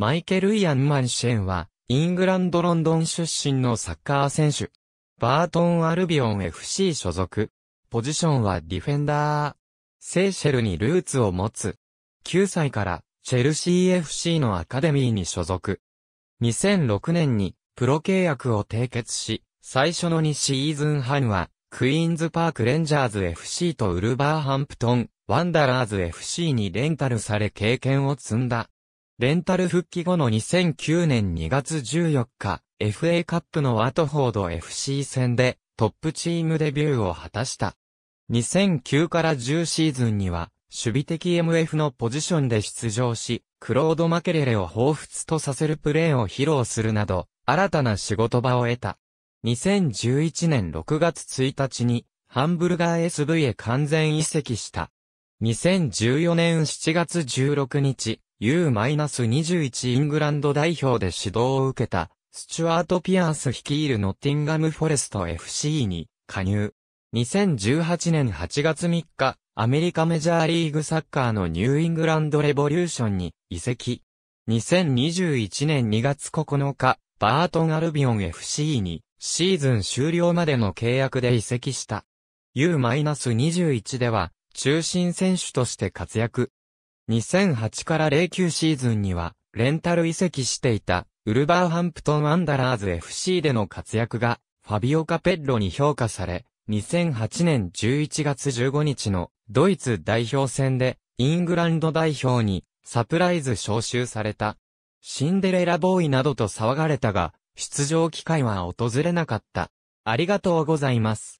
マイケル・イアン・マンシェンは、イングランド・ロンドン出身のサッカー選手。バートン・アルビオン FC 所属。ポジションはディフェンダー。セーシェルにルーツを持つ。9歳からチェルシー FC のアカデミーに所属。2006年にプロ契約を締結し、最初の2シーズン半は、クイーンズパークレンジャーズ FC とウルバーハンプトン、ワンダラーズ FC にレンタルされ経験を積んだ。レンタル復帰後の2009年2月14日、FA カップのワトフォード FC 戦でトップチームデビューを果たした。2009から10シーズンには、守備的 MF のポジションで出場し、クロード・マケレレを彷彿とさせるプレーを披露するなど、新たな仕事場を得た。2011年6月1日に、ハンブルガー SV へ完全移籍した。2014年7月16日、U-21 イングランド代表で指導を受けた、スチュワート・ピアース率いるノッティンガム・フォレスト FC に加入。2018年8月3日、アメリカメジャーリーグサッカーのニューイングランドレボリューションに移籍。2021年2月9日、バートン・アルビオン FC にシーズン終了までの契約で移籍した。U-21 では中心選手として活躍。2008から09シーズンには、レンタル移籍していた、ウルバーハンプトン・アンダラーズ FC での活躍が、ファビオ・カペッロに評価され、2008年11月15日のドイツ代表戦で、イングランド代表にサプライズ招集された。シンデレラボーイなどと騒がれたが、出場機会は訪れなかった。ありがとうございます。